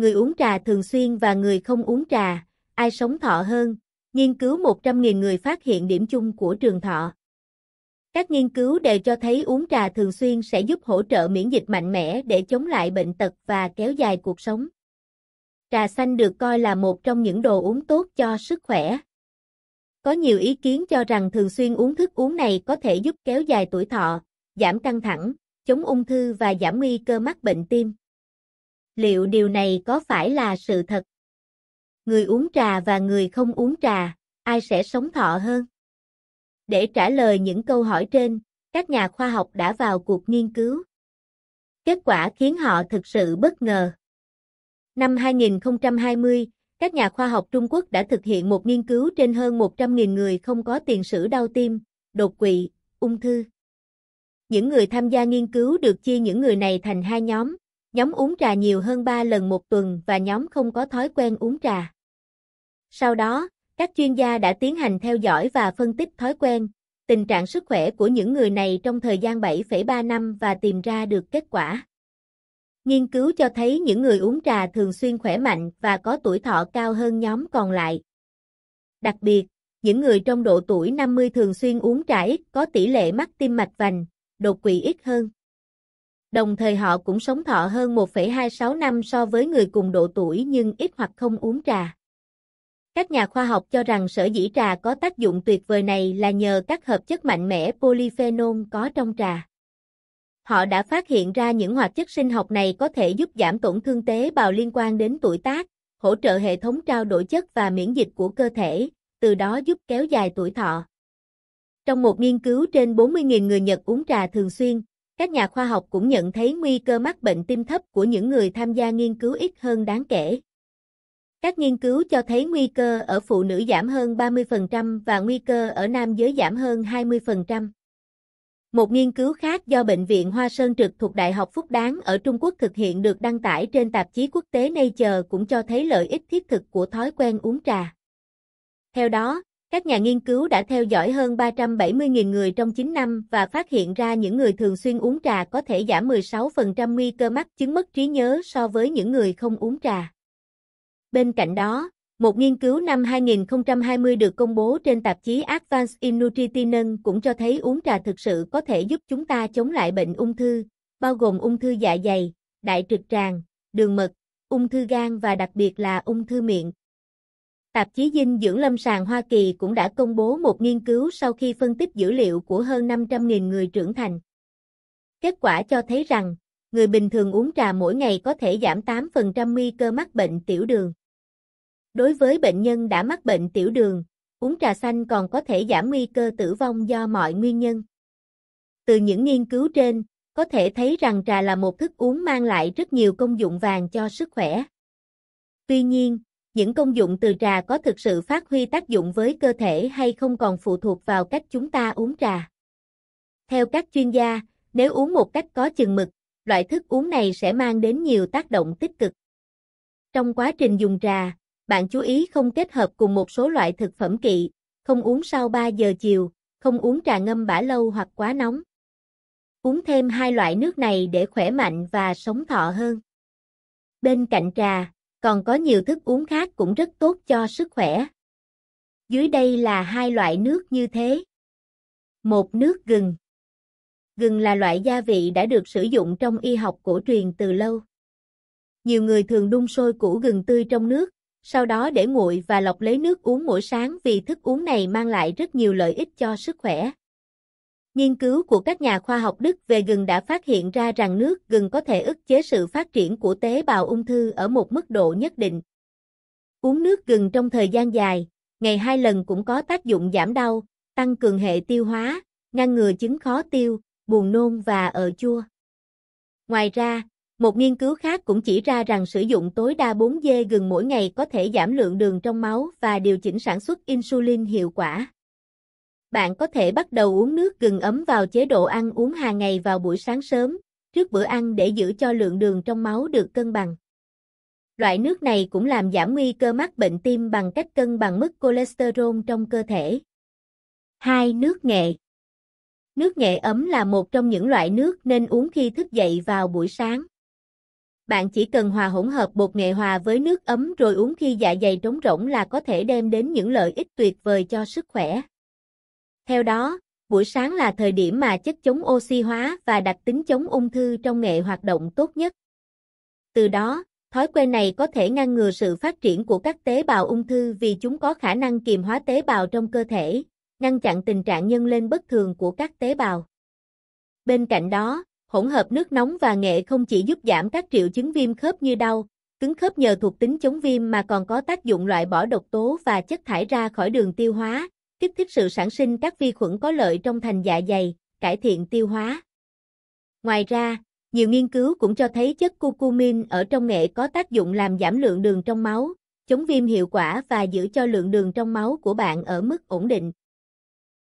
người uống trà thường xuyên và người không uống trà, ai sống thọ hơn, nghiên cứu 100.000 người phát hiện điểm chung của trường thọ. Các nghiên cứu đều cho thấy uống trà thường xuyên sẽ giúp hỗ trợ miễn dịch mạnh mẽ để chống lại bệnh tật và kéo dài cuộc sống. Trà xanh được coi là một trong những đồ uống tốt cho sức khỏe. Có nhiều ý kiến cho rằng thường xuyên uống thức uống này có thể giúp kéo dài tuổi thọ, giảm căng thẳng, chống ung thư và giảm nguy cơ mắc bệnh tim liệu điều này có phải là sự thật? Người uống trà và người không uống trà, ai sẽ sống thọ hơn? Để trả lời những câu hỏi trên, các nhà khoa học đã vào cuộc nghiên cứu. Kết quả khiến họ thực sự bất ngờ. Năm 2020, các nhà khoa học Trung Quốc đã thực hiện một nghiên cứu trên hơn 100.000 người không có tiền sử đau tim, đột quỵ, ung thư. Những người tham gia nghiên cứu được chia những người này thành hai nhóm, Nhóm uống trà nhiều hơn 3 lần một tuần và nhóm không có thói quen uống trà. Sau đó, các chuyên gia đã tiến hành theo dõi và phân tích thói quen, tình trạng sức khỏe của những người này trong thời gian 7,3 năm và tìm ra được kết quả. Nghiên cứu cho thấy những người uống trà thường xuyên khỏe mạnh và có tuổi thọ cao hơn nhóm còn lại. Đặc biệt, những người trong độ tuổi 50 thường xuyên uống trà ít có tỷ lệ mắc tim mạch vành, đột quỵ ít hơn đồng thời họ cũng sống thọ hơn 1,26 năm so với người cùng độ tuổi nhưng ít hoặc không uống trà. Các nhà khoa học cho rằng sở dĩ trà có tác dụng tuyệt vời này là nhờ các hợp chất mạnh mẽ polyphenol có trong trà. Họ đã phát hiện ra những hoạt chất sinh học này có thể giúp giảm tổn thương tế bào liên quan đến tuổi tác, hỗ trợ hệ thống trao đổi chất và miễn dịch của cơ thể, từ đó giúp kéo dài tuổi thọ. Trong một nghiên cứu trên 40.000 người Nhật uống trà thường xuyên, các nhà khoa học cũng nhận thấy nguy cơ mắc bệnh tim thấp của những người tham gia nghiên cứu ít hơn đáng kể. Các nghiên cứu cho thấy nguy cơ ở phụ nữ giảm hơn 30% và nguy cơ ở nam giới giảm hơn 20%. Một nghiên cứu khác do Bệnh viện Hoa Sơn trực thuộc Đại học Phúc Đáng ở Trung Quốc thực hiện được đăng tải trên tạp chí quốc tế Nature cũng cho thấy lợi ích thiết thực của thói quen uống trà. Theo đó, các nhà nghiên cứu đã theo dõi hơn 370.000 người trong 9 năm và phát hiện ra những người thường xuyên uống trà có thể giảm 16% nguy cơ mắc chứng mất trí nhớ so với những người không uống trà. Bên cạnh đó, một nghiên cứu năm 2020 được công bố trên tạp chí Advanced in Nutrition cũng cho thấy uống trà thực sự có thể giúp chúng ta chống lại bệnh ung thư, bao gồm ung thư dạ dày, đại trực tràng, đường mật, ung thư gan và đặc biệt là ung thư miệng. Tạp chí Dinh dưỡng lâm sàng Hoa Kỳ cũng đã công bố một nghiên cứu sau khi phân tích dữ liệu của hơn 500.000 người trưởng thành. Kết quả cho thấy rằng, người bình thường uống trà mỗi ngày có thể giảm 8% nguy cơ mắc bệnh tiểu đường. Đối với bệnh nhân đã mắc bệnh tiểu đường, uống trà xanh còn có thể giảm nguy cơ tử vong do mọi nguyên nhân. Từ những nghiên cứu trên, có thể thấy rằng trà là một thức uống mang lại rất nhiều công dụng vàng cho sức khỏe. Tuy nhiên, những công dụng từ trà có thực sự phát huy tác dụng với cơ thể hay không còn phụ thuộc vào cách chúng ta uống trà. Theo các chuyên gia, nếu uống một cách có chừng mực, loại thức uống này sẽ mang đến nhiều tác động tích cực. Trong quá trình dùng trà, bạn chú ý không kết hợp cùng một số loại thực phẩm kỵ, không uống sau 3 giờ chiều, không uống trà ngâm bã lâu hoặc quá nóng. Uống thêm hai loại nước này để khỏe mạnh và sống thọ hơn. Bên cạnh trà, còn có nhiều thức uống khác cũng rất tốt cho sức khỏe. Dưới đây là hai loại nước như thế. Một nước gừng. Gừng là loại gia vị đã được sử dụng trong y học cổ truyền từ lâu. Nhiều người thường đun sôi củ gừng tươi trong nước, sau đó để nguội và lọc lấy nước uống mỗi sáng vì thức uống này mang lại rất nhiều lợi ích cho sức khỏe. Nghiên cứu của các nhà khoa học Đức về gừng đã phát hiện ra rằng nước gừng có thể ức chế sự phát triển của tế bào ung thư ở một mức độ nhất định. Uống nước gừng trong thời gian dài, ngày hai lần cũng có tác dụng giảm đau, tăng cường hệ tiêu hóa, ngăn ngừa chứng khó tiêu, buồn nôn và ở chua. Ngoài ra, một nghiên cứu khác cũng chỉ ra rằng sử dụng tối đa 4 dê gừng mỗi ngày có thể giảm lượng đường trong máu và điều chỉnh sản xuất insulin hiệu quả bạn có thể bắt đầu uống nước gừng ấm vào chế độ ăn uống hàng ngày vào buổi sáng sớm, trước bữa ăn để giữ cho lượng đường trong máu được cân bằng. Loại nước này cũng làm giảm nguy cơ mắc bệnh tim bằng cách cân bằng mức cholesterol trong cơ thể. 2. Nước nghệ Nước nghệ ấm là một trong những loại nước nên uống khi thức dậy vào buổi sáng. Bạn chỉ cần hòa hỗn hợp bột nghệ hòa với nước ấm rồi uống khi dạ dày trống rỗng là có thể đem đến những lợi ích tuyệt vời cho sức khỏe. Theo đó, buổi sáng là thời điểm mà chất chống oxy hóa và đặc tính chống ung thư trong nghệ hoạt động tốt nhất. Từ đó, thói quen này có thể ngăn ngừa sự phát triển của các tế bào ung thư vì chúng có khả năng kiềm hóa tế bào trong cơ thể, ngăn chặn tình trạng nhân lên bất thường của các tế bào. Bên cạnh đó, hỗn hợp nước nóng và nghệ không chỉ giúp giảm các triệu chứng viêm khớp như đau, cứng khớp nhờ thuộc tính chống viêm mà còn có tác dụng loại bỏ độc tố và chất thải ra khỏi đường tiêu hóa, kích thích sự sản sinh các vi khuẩn có lợi trong thành dạ dày, cải thiện tiêu hóa. Ngoài ra, nhiều nghiên cứu cũng cho thấy chất curcumin ở trong nghệ có tác dụng làm giảm lượng đường trong máu, chống viêm hiệu quả và giữ cho lượng đường trong máu của bạn ở mức ổn định.